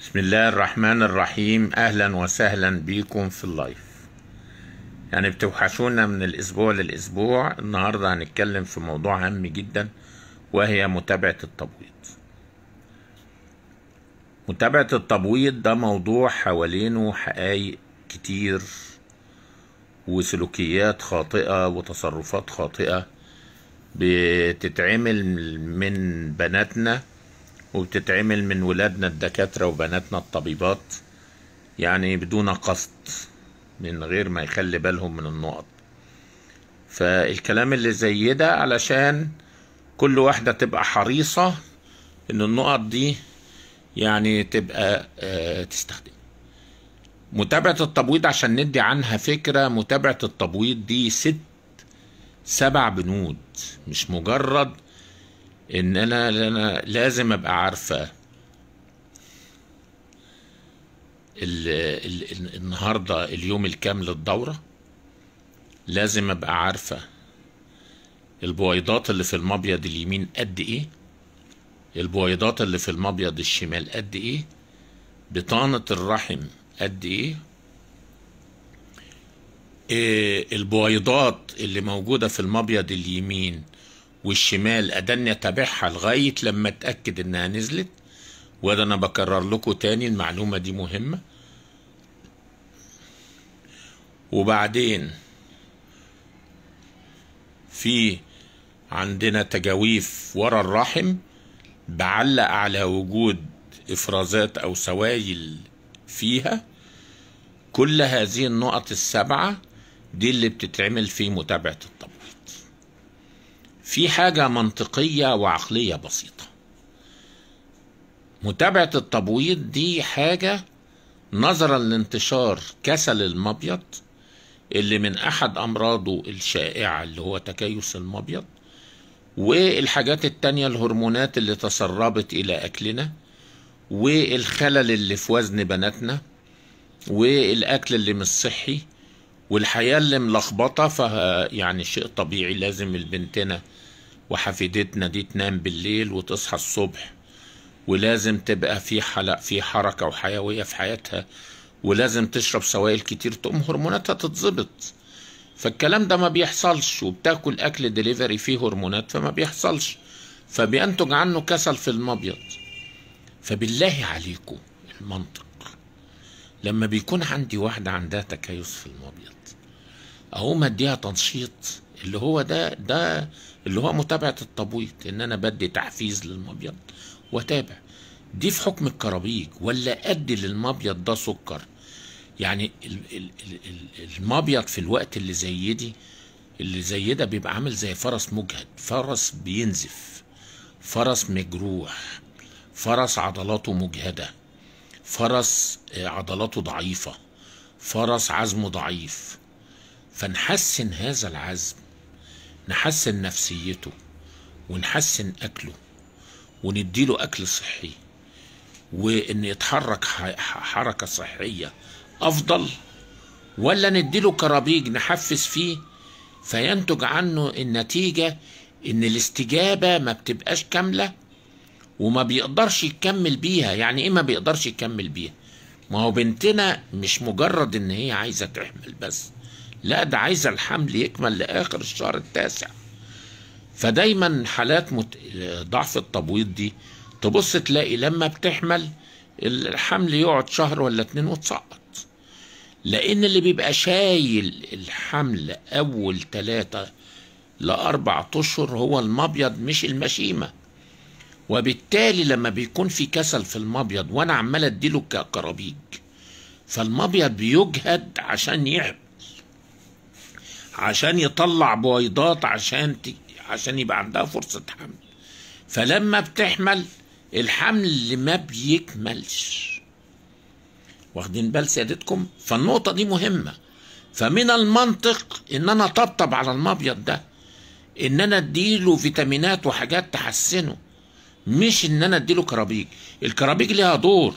بسم الله الرحمن الرحيم اهلا وسهلا بيكم في اللايف يعني بتوحشونا من الاسبوع للاسبوع النهارده هنتكلم في موضوع هام جدا وهي متابعه التبويض متابعه التبويض ده موضوع حوالينه حقائق كتير وسلوكيات خاطئه وتصرفات خاطئه بتتعمل من بناتنا وبتتعمل من ولادنا الدكاترة وبناتنا الطبيبات يعني بدون قصد من غير ما يخلي بالهم من النقط فالكلام اللي زي ده علشان كل واحدة تبقى حريصة ان النقط دي يعني تبقى آه، تستخدم متابعة التبويض عشان ندي عنها فكرة متابعة التبويض دي ست سبع بنود مش مجرد ان انا انا لازم ابقى عارفه ال ال النهارده اليوم الكام للدوره لازم ابقى عارفه البويضات اللي في المبيض اليمين قد ايه البويضات اللي في المبيض الشمال قد ايه بطانه الرحم قد ايه, إيه، البويضات اللي موجوده في المبيض اليمين والشمال أدني أتابعها لغاية لما أتأكد إنها نزلت وده أنا بكرر لكم تاني المعلومة دي مهمة وبعدين في عندنا تجاويف ورا الرحم بعلق على وجود افرازات او سوائل فيها كل هذه النقط السبعه دي اللي بتتعمل في متابعه الطب في حاجة منطقية وعقلية بسيطة متابعة التبويض دي حاجة نظرا لانتشار كسل المبيض اللي من أحد أمراضه الشائعة اللي هو تكيس المبيض والحاجات التانية الهرمونات اللي تسربت إلى أكلنا والخلل اللي في وزن بناتنا والأكل اللي مش صحي والحياه اللي ملخبطه فها يعني شيء طبيعي لازم البنتنا وحفيدتنا دي تنام بالليل وتصحى الصبح ولازم تبقى في حلق في حركه وحيويه في حياتها ولازم تشرب سوائل كتير تقوم هرموناتها تتظبط فالكلام ده ما بيحصلش وبتاكل اكل دليفري فيه هرمونات فما بيحصلش فبينتج عنه كسل في المبيض فبالله عليكم المنطق لما بيكون عندي واحدة عندها تكيس في المبيض أقوم أديها تنشيط اللي هو ده ده اللي هو متابعة التبويض إن أنا بدي تحفيز للمبيض وأتابع دي في حكم الكرابيج ولا أدي للمبيض ده سكر يعني المبيض في الوقت اللي زي دي اللي زي ده بيبقى عامل زي فرس مجهد فرس بينزف فرس مجروح فرس عضلاته مجهده فرس آه، عضلاته ضعيفة فرس عزمه ضعيف فنحسن هذا العزم نحسن نفسيته ونحسن أكله ونديله أكل صحي وإن يتحرك حركة صحية أفضل ولا نديله كرابيج نحفز فيه فينتج عنه النتيجة إن الاستجابة ما بتبقاش كاملة وما بيقدرش يكمل بيها يعني ايه ما بيقدرش يكمل بيها ما هو بنتنا مش مجرد ان هي عايزه تحمل بس لا ده عايزه الحمل يكمل لاخر الشهر التاسع فدايما حالات مت... ضعف التبويض دي تبص تلاقي لما بتحمل الحمل يقعد شهر ولا اتنين وتسقط لان اللي بيبقى شايل الحمل اول تلاتة لاربع اشهر هو المبيض مش المشيمه وبالتالي لما بيكون في كسل في المبيض وانا عمال اديله كرابيج فالمبيض بيجهد عشان يعمل عشان يطلع بويضات عشان ت... عشان يبقى عندها فرصه حمل فلما بتحمل الحمل ما بيكملش واخدين بال سيادتكم فالنقطه دي مهمه فمن المنطق ان انا طبطب على المبيض ده ان انا اديله فيتامينات وحاجات تحسنه مش ان انا اديله كرابيج الكرابيج ليها دور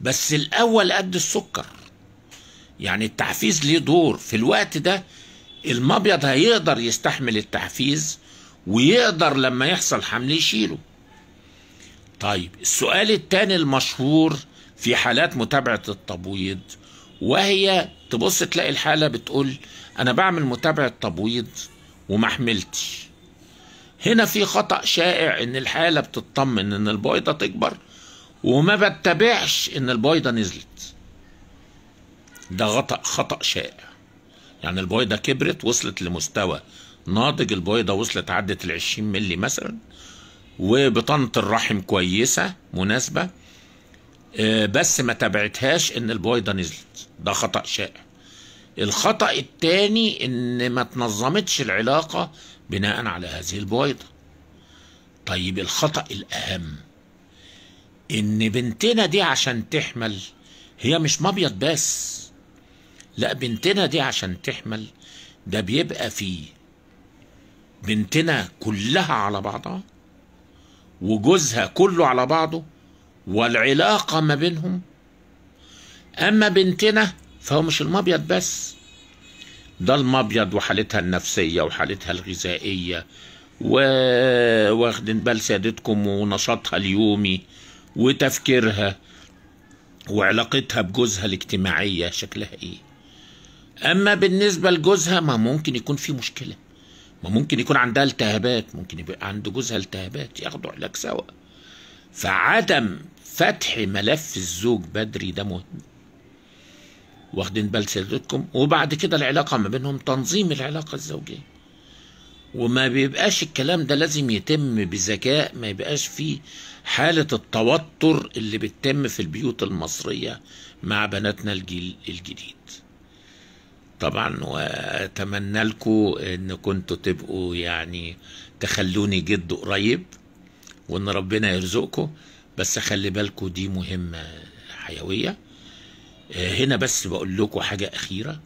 بس الاول قد السكر يعني التحفيز ليه دور في الوقت ده المبيض هيقدر يستحمل التحفيز ويقدر لما يحصل حمل يشيله طيب السؤال الثاني المشهور في حالات متابعة التبويض وهي تبص تلاقي الحالة بتقول أنا بعمل متابعة تبويض وما حملتش هنا في خطأ شائع إن الحالة بتطمن إن البويضة تكبر وما بتبعش إن البويضة نزلت ده خطا خطأ شائع يعني البويضة كبرت وصلت لمستوى ناضج البويضة وصلت عدت 20 ملي مثلا وبطنه الرحم كويسة مناسبة آه، بس ما تابعتهاش ان البويضة نزلت ده خطأ شائع الخطأ التاني ان ما تنظمتش العلاقة بناء على هذه البويضة طيب الخطأ الاهم ان بنتنا دي عشان تحمل هي مش مبيض بس لا بنتنا دي عشان تحمل ده بيبقى فيه بنتنا كلها على بعضها وجوزها كله على بعضه والعلاقة ما بينهم أما بنتنا فهو مش المبيض بس ده المبيض وحالتها النفسية وحالتها الغذائية واخدين بال سيادتكم ونشاطها اليومي وتفكيرها وعلاقتها بجوزها الاجتماعية شكلها ايه اما بالنسبة لجوزها ما ممكن يكون في مشكلة ما ممكن يكون عندها التهابات ممكن يبقى عند جوزها التهابات ياخدوا علاج سوا فعدم فتح ملف الزوج بدري ده مهم واخدين بال سيادتكم وبعد كده العلاقه ما بينهم تنظيم العلاقه الزوجيه وما بيبقاش الكلام ده لازم يتم بذكاء ما يبقاش فيه حالة التوتر اللي بتتم في البيوت المصرية مع بناتنا الجيل الجديد طبعا واتمنى لكم ان كنتوا تبقوا يعني تخلوني جد قريب وان ربنا يرزقكم بس خلي بالكم دي مهمة حيوية هنا بس بقول لكم حاجة أخيرة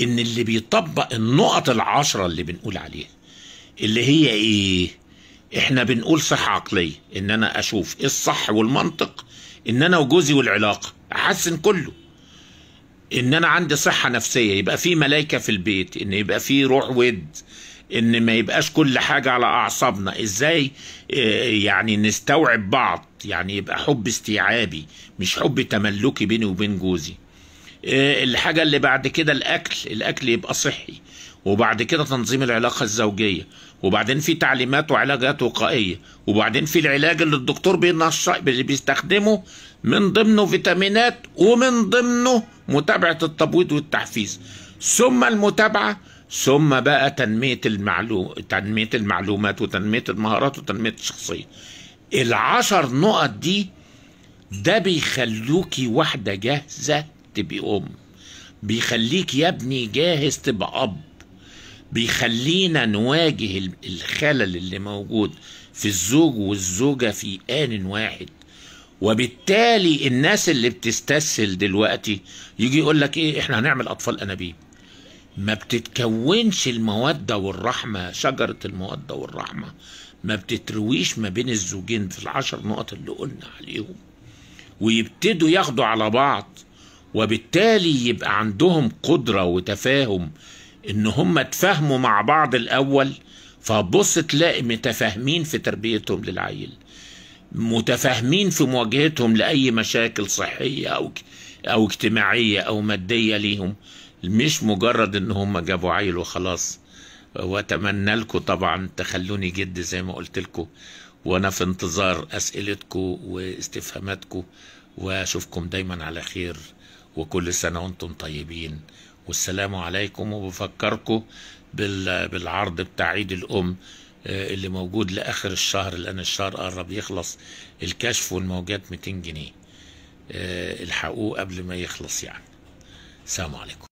إن اللي بيطبق النقط العشرة اللي بنقول عليها اللي هي إيه؟ إحنا بنقول صحة عقلية إن أنا أشوف إيه الصح والمنطق إن أنا وجوزي والعلاقة أحسن كله إن أنا عندي صحة نفسية يبقى في ملايكة في البيت إن يبقى في روح ود ان ما يبقاش كل حاجه على اعصابنا ازاي آه، يعني نستوعب بعض يعني يبقى حب استيعابي مش حب تملكي بيني وبين جوزي آه، الحاجه اللي بعد كده الاكل الاكل يبقى صحي وبعد كده تنظيم العلاقه الزوجيه وبعدين في تعليمات وعلاجات وقائيه وبعدين في العلاج اللي الدكتور بينشر اللي بيستخدمه من ضمنه فيتامينات ومن ضمنه متابعه التبويض والتحفيز ثم المتابعه ثم بقى تنمية المعلوم تنمية المعلومات وتنمية المهارات وتنمية الشخصية العشر نقط دي ده بيخلوكي واحدة جاهزة تبقي أم بيخليك يا ابني جاهز تبقى أب بيخلينا نواجه الخلل اللي موجود في الزوج والزوجة في آن واحد وبالتالي الناس اللي بتستسهل دلوقتي يجي يقول لك ايه احنا هنعمل اطفال انابيب ما بتتكونش المودة والرحمة شجرة المودة والرحمة ما بتترويش ما بين الزوجين في العشر نقط اللي قلنا عليهم ويبتدوا ياخدوا على بعض وبالتالي يبقى عندهم قدرة وتفاهم ان هم تفاهموا مع بعض الاول فبص تلاقي متفاهمين في تربيتهم للعيل متفاهمين في مواجهتهم لأي مشاكل صحية أو أو اجتماعية أو مادية ليهم مش مجرد ان هم جابوا عيل وخلاص واتمنى لكم طبعا تخلوني جد زي ما قلت لكم وانا في انتظار اسئلتكم واستفهاماتكم واشوفكم دايما على خير وكل سنه وانتم طيبين والسلام عليكم وبفكركم بالعرض بتاع عيد الام آه، اللي موجود لاخر الشهر لان الشهر قرب يخلص الكشف والموجات 200 جنيه آه، الحقوه قبل ما يخلص يعني السلام عليكم